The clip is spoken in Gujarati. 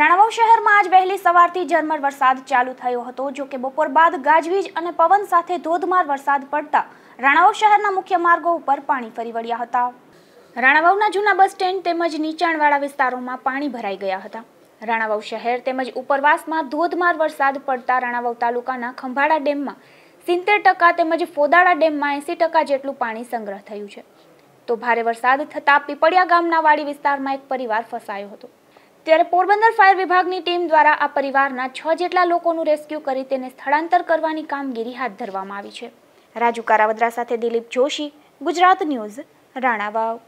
રાણાવાવ શહેરમાં આજ વહેલી સવારથી ઝરમર વરસાદ ચાલુ થયો હતો જો કે બપોર બાદ ગાજવીજ અને પવન સાથે ધોધમાર વરસાદ પડતા રાણાવાવ શહેરના મુખ્ય માર્ગો ઉપર પાણી ફરી વળ્યા હતા રાણાવાવના જૂના બસ સ્ટેન્ડ તેમજ નીચાણવાળા વિસ્તારોમાં પાણી ભરાઈ ગયા હતા રાણાવાવ શહેર તેમજ ઉપરવાસમાં ધોધમાર વરસાદ પડતા રાણાવાવ તાલુકાના ખંભાળા ડેમમાં સિત્તેર ટકા તેમજ ફોદાળા ડેમમાં એંસી ટકા જેટલું પાણી સંગ્રહ થયું છે તો ભારે વરસાદ થતાં પીપળિયા ગામના વાડી વિસ્તારમાં એક પરિવાર ફસાયો હતો ત્યારે પોરબંદર ફાયર વિભાગની ટીમ દ્વારા આ પરિવારના છ જેટલા લોકોનું રેસ્ક્યુ કરી તેને સ્થળાંતર કરવાની કામગીરી હાથ ધરવામાં આવી છે રાજુ કારાવદ્રા સાથે દિલીપ જોશી ગુજરાત ન્યૂઝ રાણાવાવ